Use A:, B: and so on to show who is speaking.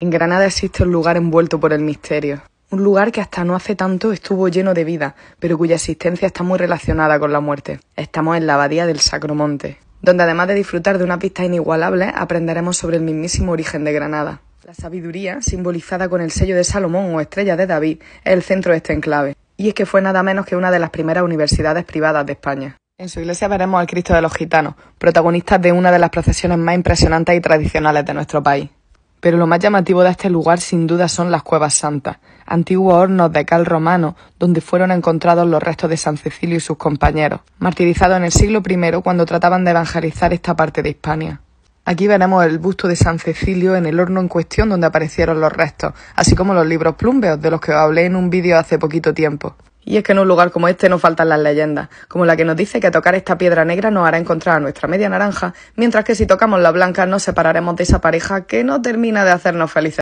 A: En Granada existe un lugar envuelto por el misterio, un lugar que hasta no hace tanto estuvo lleno de vida, pero cuya existencia está muy relacionada con la muerte. Estamos en la abadía del Sacromonte, donde además de disfrutar de una pista inigualable, aprenderemos sobre el mismísimo origen de Granada. La sabiduría, simbolizada con el sello de Salomón o estrella de David, es el centro de este enclave, y es que fue nada menos que una de las primeras universidades privadas de España. En su iglesia veremos al Cristo de los Gitanos, protagonista de una de las procesiones más impresionantes y tradicionales de nuestro país. Pero lo más llamativo de este lugar sin duda son las cuevas santas, antiguos hornos de cal romano donde fueron encontrados los restos de San Cecilio y sus compañeros, martirizados en el siglo I cuando trataban de evangelizar esta parte de Hispania. Aquí veremos el busto de San Cecilio en el horno en cuestión donde aparecieron los restos, así como los libros plumbeos de los que os hablé en un vídeo hace poquito tiempo. Y es que en un lugar como este no faltan las leyendas, como la que nos dice que tocar esta piedra negra nos hará encontrar a nuestra media naranja, mientras que si tocamos la blanca nos separaremos de esa pareja que no termina de hacernos felices.